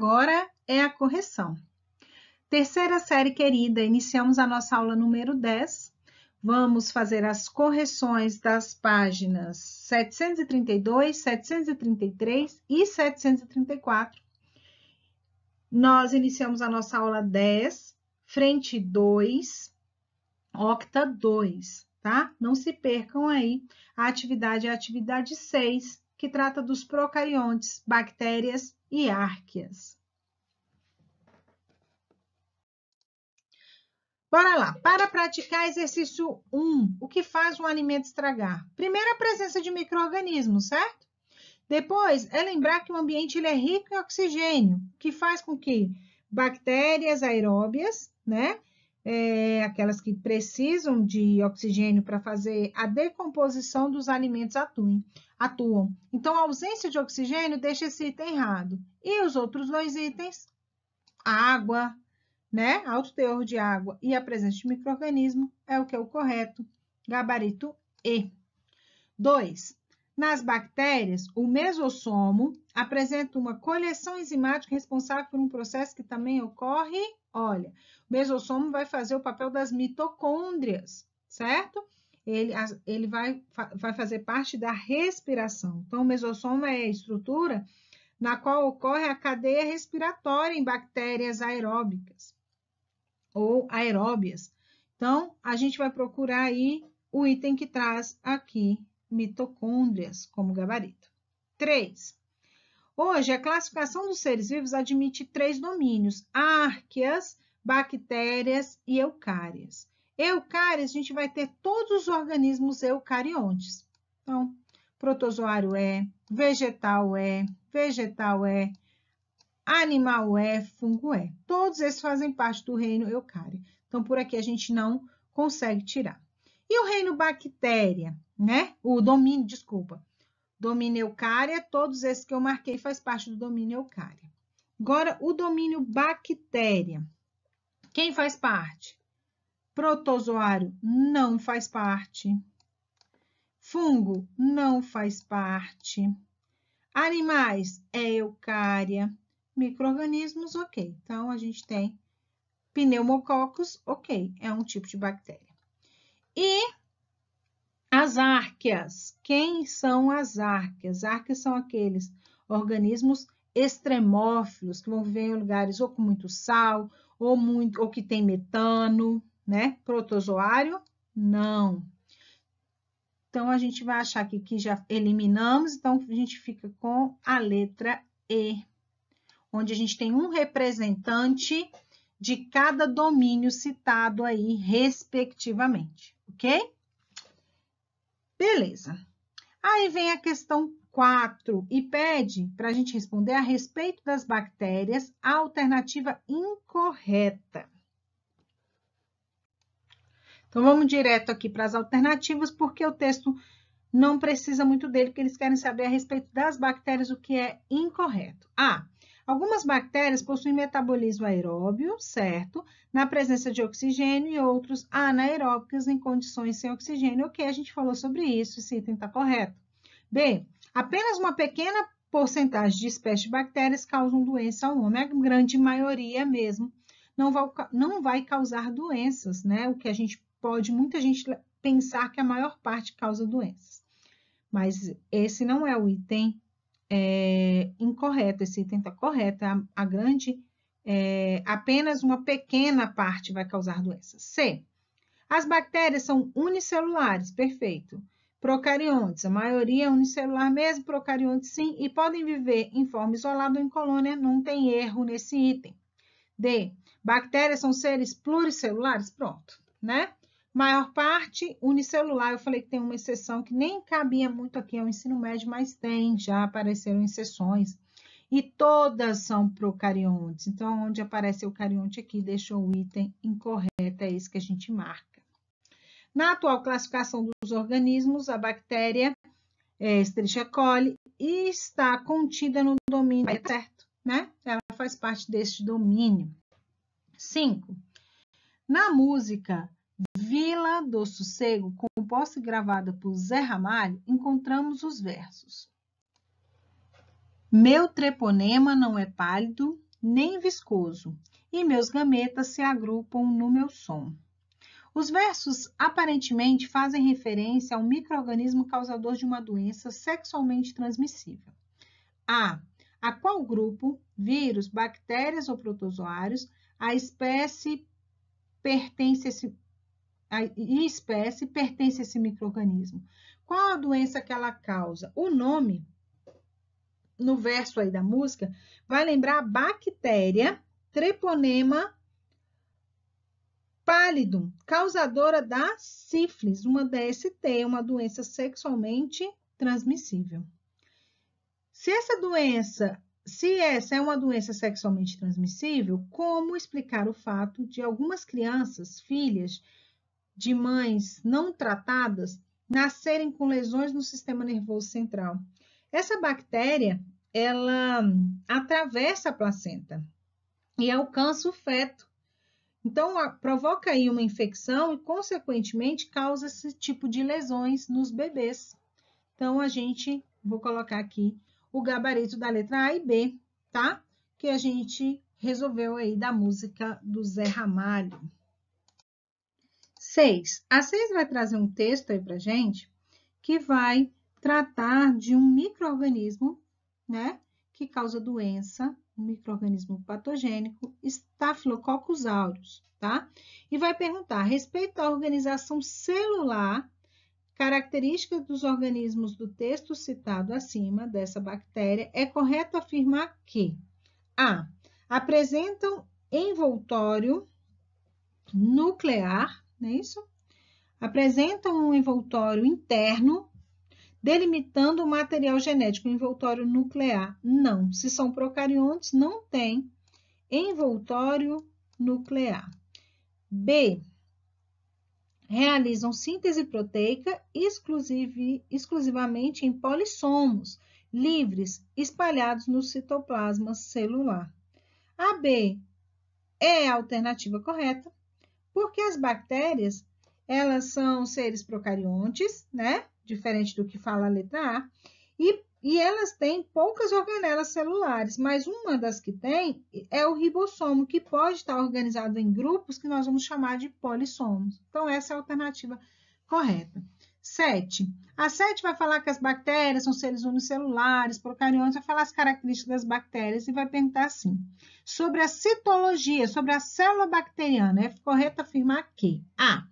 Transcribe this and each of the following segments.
agora é a correção. Terceira série querida, iniciamos a nossa aula número 10. Vamos fazer as correções das páginas 732, 733 e 734. Nós iniciamos a nossa aula 10, frente 2, octa 2, tá? Não se percam aí. A atividade é a atividade 6, que trata dos procariontes, bactérias e árqueas. Bora lá. Para praticar exercício 1, o que faz um alimento estragar? Primeiro, a presença de micro-organismos, certo? Depois, é lembrar que o ambiente ele é rico em oxigênio, que faz com que bactérias aeróbias, né? É, aquelas que precisam de oxigênio para fazer a decomposição dos alimentos atuem atuam. Então, a ausência de oxigênio deixa esse item errado. E os outros dois itens, a água, né? Alto teor de água e a presença de microorganismo é o que é o correto, gabarito E. 2. Nas bactérias, o mesossomo apresenta uma coleção enzimática responsável por um processo que também ocorre. Olha, o mesossomo vai fazer o papel das mitocôndrias, certo? ele, ele vai, vai fazer parte da respiração. Então, o mesossoma é a estrutura na qual ocorre a cadeia respiratória em bactérias aeróbicas ou aeróbias. Então, a gente vai procurar aí o item que traz aqui mitocôndrias como gabarito. 3. Hoje, a classificação dos seres vivos admite três domínios: árqueas, bactérias e eucárias. Eucárias, a gente vai ter todos os organismos eucariontes. Então, protozoário é, vegetal é, vegetal é, animal é, fungo é. Todos esses fazem parte do reino eucário. Então, por aqui a gente não consegue tirar. E o reino bactéria, né? O domínio, desculpa. Domínio eucária, todos esses que eu marquei faz parte do domínio eucária. Agora, o domínio bactéria. Quem faz parte? Protozoário não faz parte. Fungo não faz parte. Animais é eucária. Microorganismos, ok. Então a gente tem pneumococos, ok, é um tipo de bactéria. E as árqueas. Quem são as árqueas? Árqueas são aqueles organismos extremófilos que vão viver em lugares ou com muito sal, ou, muito, ou que tem metano né? Protozoário, não. Então, a gente vai achar aqui que já eliminamos, então a gente fica com a letra E, onde a gente tem um representante de cada domínio citado aí, respectivamente, ok? Beleza. Aí vem a questão 4 e pede para a gente responder a respeito das bactérias a alternativa incorreta. Então vamos direto aqui para as alternativas, porque o texto não precisa muito dele, porque eles querem saber a respeito das bactérias, o que é incorreto. A. Ah, algumas bactérias possuem metabolismo aeróbio, certo? Na presença de oxigênio e outros anaeróbicos em condições sem oxigênio. Ok, a gente falou sobre isso, esse item está correto. B. Apenas uma pequena porcentagem de espécies de bactérias causam doença ao homem, a grande maioria mesmo não vai, não vai causar doenças, né? O que a gente pode muita gente pensar que a maior parte causa doenças. Mas esse não é o item é, incorreto, esse item está correto. A, a grande, é, apenas uma pequena parte vai causar doenças. C. As bactérias são unicelulares, perfeito. Procariontes, a maioria é unicelular mesmo, procariontes sim, e podem viver em forma isolada ou em colônia, não tem erro nesse item. D. Bactérias são seres pluricelulares, pronto, né? Maior parte unicelular, eu falei que tem uma exceção que nem cabia muito aqui ao é ensino médio, mas tem, já apareceram exceções. E todas são procariontes. Então, onde aparece o carionte aqui, deixou o item incorreto, é esse que a gente marca. Na atual classificação dos organismos, a bactéria é, coli está contida no domínio, tá certo? Né? Ela faz parte deste domínio. 5. Na música, Vila do Sossego, composta e gravada por Zé Ramalho, encontramos os versos. Meu treponema não é pálido nem viscoso, e meus gametas se agrupam no meu som. Os versos aparentemente fazem referência ao microorganismo causador de uma doença sexualmente transmissível. A. A qual grupo, vírus, bactérias ou protozoários, a espécie pertence e espécie pertence a esse microorganismo. Qual a doença que ela causa? O nome, no verso aí da música, vai lembrar a bactéria Treponema pallidum, causadora da sífilis, uma DST, uma doença sexualmente transmissível. Se essa doença, se essa é uma doença sexualmente transmissível, como explicar o fato de algumas crianças, filhas, de mães não tratadas nascerem com lesões no sistema nervoso central. Essa bactéria, ela atravessa a placenta e alcança o feto. Então, a, provoca aí uma infecção e, consequentemente, causa esse tipo de lesões nos bebês. Então, a gente, vou colocar aqui o gabarito da letra A e B, tá? Que a gente resolveu aí da música do Zé Ramalho. 6. A 6 vai trazer um texto aí para gente que vai tratar de um microorganismo, né, que causa doença, um microorganismo patogênico, Staphylococcus aureus, tá? E vai perguntar respeito à organização celular, características dos organismos do texto citado acima dessa bactéria, é correto afirmar que A. Apresentam envoltório nuclear não é isso? Apresentam um envoltório interno delimitando o material genético, envoltório nuclear. Não, se são procariontes, não tem envoltório nuclear. B. Realizam síntese proteica exclusive, exclusivamente em polissomos livres espalhados no citoplasma celular. A B é a alternativa correta. Porque as bactérias, elas são seres procariontes, né? Diferente do que fala a letra A. E, e elas têm poucas organelas celulares, mas uma das que tem é o ribossomo, que pode estar organizado em grupos que nós vamos chamar de polissomos. Então, essa é a alternativa correta. 7. A 7 vai falar que as bactérias são seres unicelulares, procariontes, vai falar as características das bactérias e vai perguntar assim: sobre a citologia, sobre a célula bacteriana, é correto afirmar que A.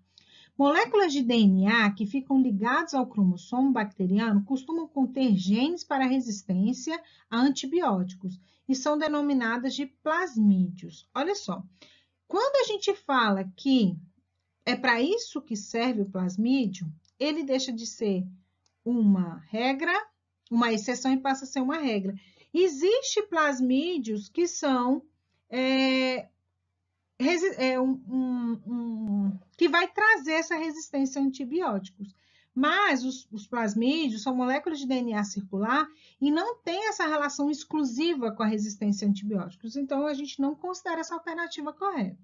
Moléculas de DNA que ficam ligadas ao cromossomo bacteriano costumam conter genes para resistência a antibióticos e são denominadas de plasmídios. Olha só, quando a gente fala que é para isso que serve o plasmídio? Ele deixa de ser uma regra, uma exceção, e passa a ser uma regra. Existem plasmídios que são é, é um, um, um, que vai trazer essa resistência a antibióticos. Mas os, os, plasmídios são moléculas de DNA circular e não tem essa relação exclusiva com a resistência a antibióticos. Então, a gente não considera essa alternativa correta.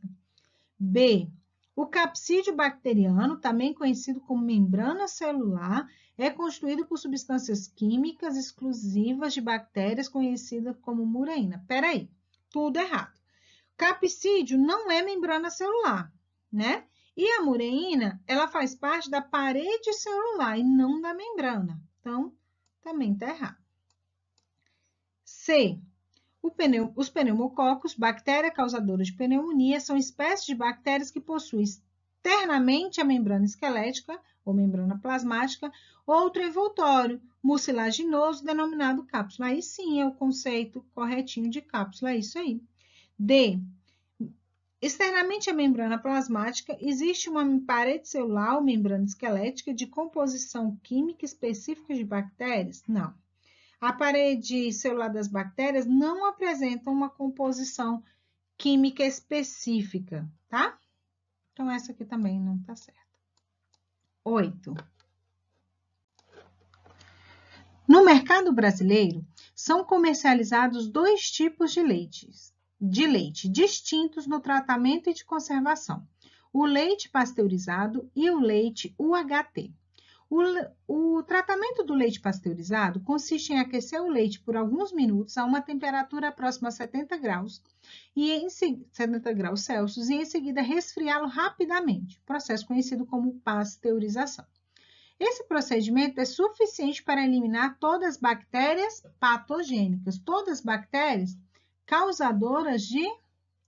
B. O capsídeo bacteriano, também conhecido como membrana celular, é construído por substâncias químicas exclusivas de bactérias conhecidas como muraína. Peraí, tudo errado. Capsídeo não é membrana celular, né? E a mureína, ela faz parte da parede celular e não da membrana. Então, também está errado. C. Pneu, os pneumococos, bactéria causadora de pneumonia, são espécies de bactérias que possuem externamente a membrana esquelética ou membrana plasmática, outro envoltório mucilaginoso denominado cápsula. Aí sim é o conceito corretinho de cápsula, é isso aí. D. Externamente à membrana plasmática, existe uma parede celular ou membrana esquelética de composição química específica de bactérias? Não. A parede celular das bactérias não apresenta uma composição química específica, tá? Então, essa aqui também não tá certa. Oito. No mercado brasileiro, são comercializados dois tipos de leites, de leite distintos no tratamento e de conservação: o leite pasteurizado e o leite UHT. O, o, tratamento do leite pasteurizado consiste em aquecer o leite por alguns minutos a uma temperatura próxima a 70 graus, e em, 70 graus Celsius e em seguida resfriá-lo rapidamente, processo conhecido como pasteurização. Esse procedimento é suficiente para eliminar todas as bactérias patogênicas, todas as bactérias causadoras de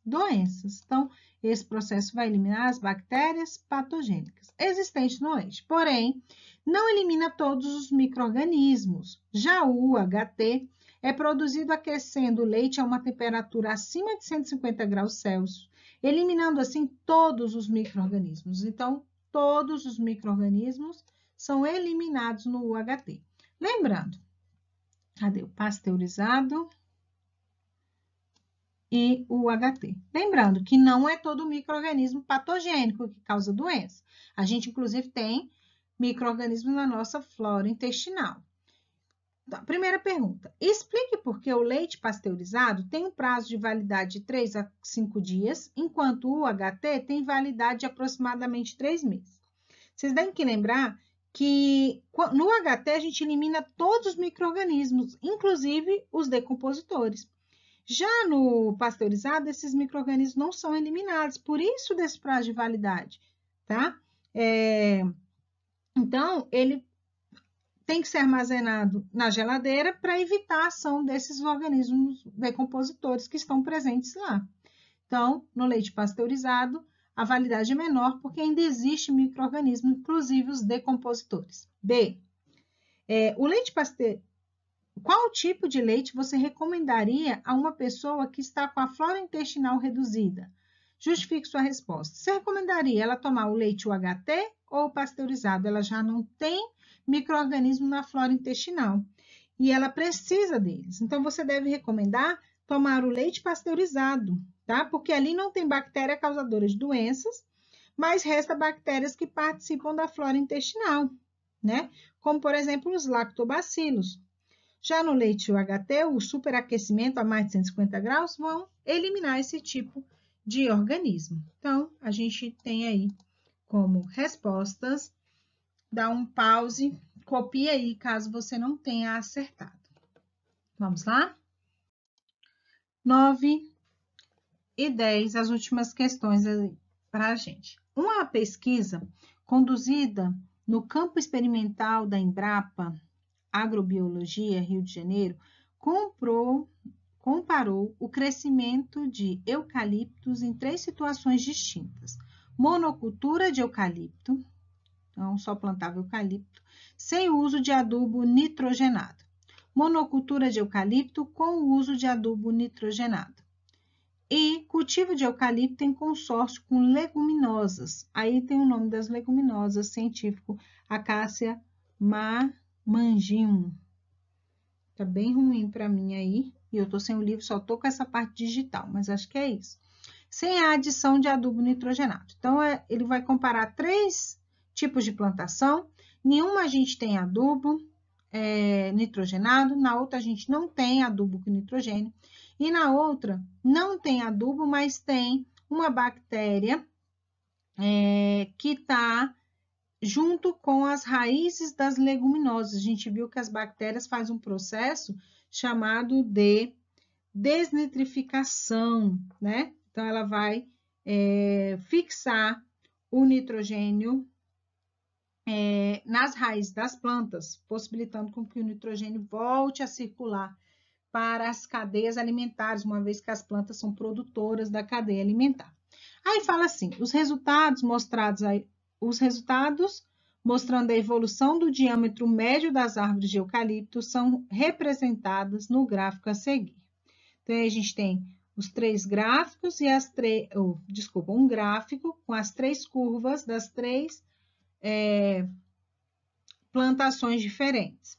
doenças. Então, esse processo vai eliminar as bactérias patogênicas existentes no leite, porém, não elimina todos os micro-organismos. Já o UHT é produzido aquecendo o leite a uma temperatura acima de 150 graus Celsius, eliminando assim todos os micro-organismos. Então, todos os micro-organismos são eliminados no UHT. Lembrando, cadê o pasteurizado? e o HT. Lembrando que não é todo microorganismo patogênico que causa doença. A gente, inclusive, tem microorganismos na nossa flora intestinal. Então, primeira pergunta: explique por que o leite pasteurizado tem um prazo de validade de 3 a 5 dias, enquanto o HT tem validade de aproximadamente 3 meses. Vocês têm que lembrar que no HT a gente elimina todos os micro inclusive os decompositores. Já no pasteurizado, esses micro-organismos não são eliminados, por isso desse prazo de validade, tá? É, então, ele tem que ser armazenado na geladeira para evitar a ação desses organismos decompositores que estão presentes lá. Então, no leite pasteurizado, a validade é menor porque ainda existe microorganismo, inclusive os decompositores. B. É, o leite pasteurizado qual tipo de leite você recomendaria a uma pessoa que está com a flora intestinal reduzida? Justifique sua resposta. Você recomendaria ela tomar o leite UHT ou pasteurizado? Ela já não tem microorganismo na flora intestinal e ela precisa deles. Então você deve recomendar tomar o leite pasteurizado, tá? Porque ali não tem bactéria causadora de doenças, mas resta bactérias que participam da flora intestinal, né? Como por exemplo os lactobacilos. Já no leite UHT, o superaquecimento a mais de 150 graus vão eliminar esse tipo de organismo. Então, a gente tem aí como respostas, dá um pause, copia aí caso você não tenha acertado. Vamos lá? 9 e 10, as últimas questões para a gente. Uma pesquisa conduzida no campo experimental da Embrapa Agrobiologia, Rio de Janeiro, comprou, comparou o crescimento de eucaliptos em três situações distintas. Monocultura de eucalipto, então só plantava eucalipto, sem o uso de adubo nitrogenado. Monocultura de eucalipto com o uso de adubo nitrogenado e cultivo de eucalipto em consórcio com leguminosas. Aí tem o nome das leguminosas científico Acácia mar Manjinho. Tá bem ruim para mim aí. E eu tô sem o livro, só tô com essa parte digital, mas acho que é isso. Sem a adição de adubo nitrogenado. Então, é, ele vai comparar três tipos de plantação. Nenhuma a gente tem adubo é, nitrogenado, na outra a gente não tem adubo com nitrogênio. E na outra, não tem adubo, mas tem uma bactéria é, que está junto com as raízes das leguminosas. A gente viu que as bactérias fazem um processo chamado de desnitrificação, né? Então, ela vai é, fixar o nitrogênio é, nas raízes das plantas, possibilitando com que o nitrogênio volte a circular para as cadeias alimentares, uma vez que as plantas são produtoras da cadeia alimentar. Aí fala assim: os resultados mostrados aí os resultados, mostrando a evolução do diâmetro médio das árvores de eucalipto, são representadas no gráfico a seguir. Então, a gente tem os três gráficos e as três, oh, desculpa, um gráfico com as três curvas das três é, plantações diferentes.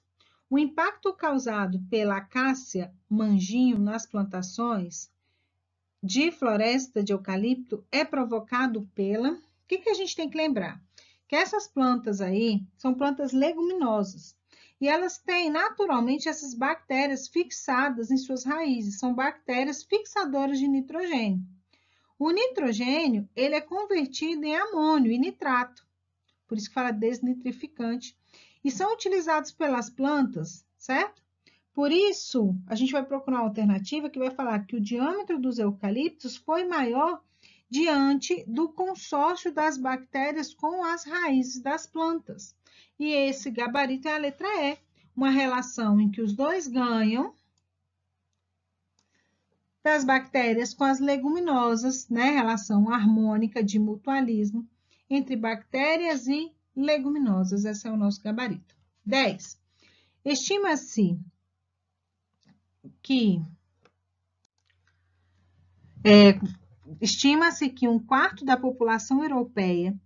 O impacto causado pela acácia manginho nas plantações de floresta de eucalipto é provocado pela o que, que a gente tem que lembrar? Que essas plantas aí são plantas leguminosas e elas têm naturalmente essas bactérias fixadas em suas raízes, são bactérias fixadoras de nitrogênio. O nitrogênio, ele é convertido em amônio e nitrato, por isso que fala desnitrificante, e são utilizados pelas plantas, certo? Por isso, a gente vai procurar uma alternativa que vai falar que o diâmetro dos eucaliptos foi maior diante do consórcio das bactérias com as raízes das plantas. E esse gabarito é a letra E, uma relação em que os dois ganham das bactérias com as leguminosas, né? Relação harmônica de mutualismo entre bactérias e leguminosas. Esse é o nosso gabarito. 10. Estima-se que é, Estima-se que um quarto da população europeia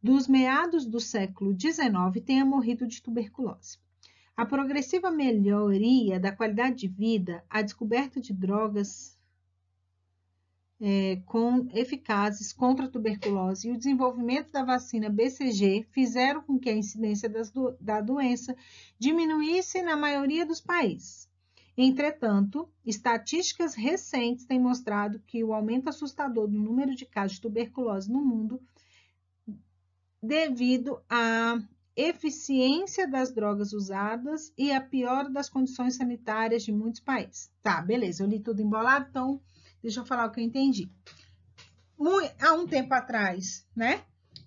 dos meados do século XIX tenha morrido de tuberculose. A progressiva melhoria da qualidade de vida, a descoberta de drogas é, com, eficazes contra a tuberculose e o desenvolvimento da vacina BCG fizeram com que a incidência do, da doença diminuísse na maioria dos países. Entretanto, estatísticas recentes têm mostrado que o aumento assustador do número de casos de tuberculose no mundo, devido à eficiência das drogas usadas e à piora das condições sanitárias de muitos países. Tá, beleza, eu li tudo embolado, então deixa eu falar o que eu entendi. Há um tempo atrás, né?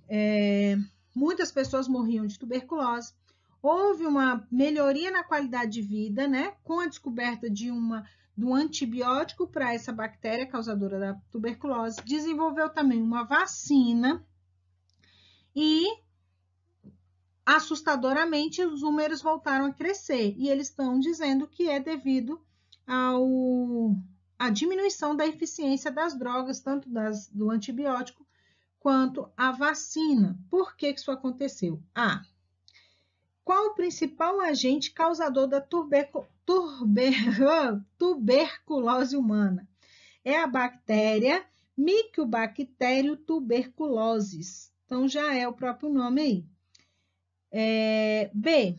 É, muitas pessoas morriam de tuberculose houve uma melhoria na qualidade de vida, né, com a descoberta de uma do antibiótico para essa bactéria causadora da tuberculose, desenvolveu também uma vacina e assustadoramente os números voltaram a crescer e eles estão dizendo que é devido ao a diminuição da eficiência das drogas, tanto das, do antibiótico quanto a vacina. Por que, que isso aconteceu? A. Ah, qual o principal agente causador da tuber tuberculose humana? É a bactéria Mycobacterium tuberculosis. Então, já é o próprio nome aí. É, B.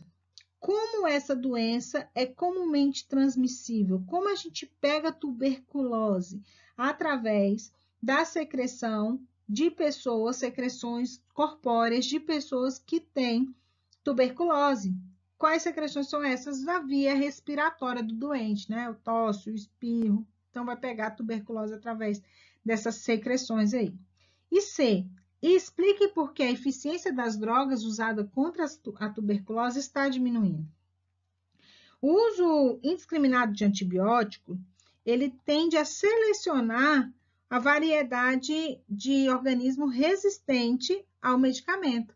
Como essa doença é comumente transmissível? Como a gente pega tuberculose? Através da secreção de pessoas, secreções corpóreas de pessoas que têm tuberculose. Quais secreções são essas da via respiratória do doente, né? O tosse, o espirro. Então, vai pegar a tuberculose através dessas secreções aí. E C, explique por que a eficiência das drogas usada contra a tuberculose está diminuindo. O uso indiscriminado de antibiótico, ele tende a selecionar a variedade de organismo resistente ao medicamento.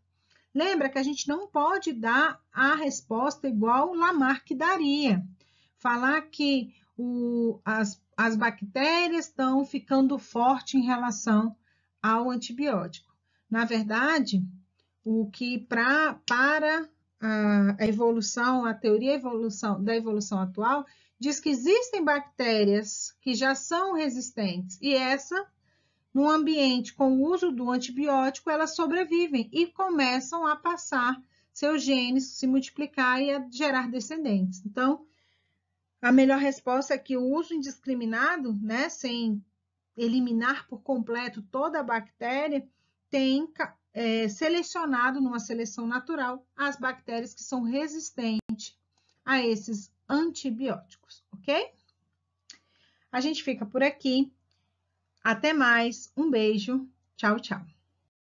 Lembra que a gente não pode dar a resposta igual Lamarck daria. Falar que o, as, as bactérias estão ficando fortes em relação ao antibiótico. Na verdade, o que pra, para a evolução, a teoria evolução, da evolução atual, diz que existem bactérias que já são resistentes e essa num ambiente com o uso do antibiótico, elas sobrevivem e começam a passar seus genes, se multiplicar e a gerar descendentes. Então, a melhor resposta é que o uso indiscriminado, né, sem eliminar por completo toda a bactéria, tem é, selecionado numa seleção natural as bactérias que são resistentes a esses antibióticos, ok? A gente fica por aqui. Até mais, um beijo, tchau, tchau.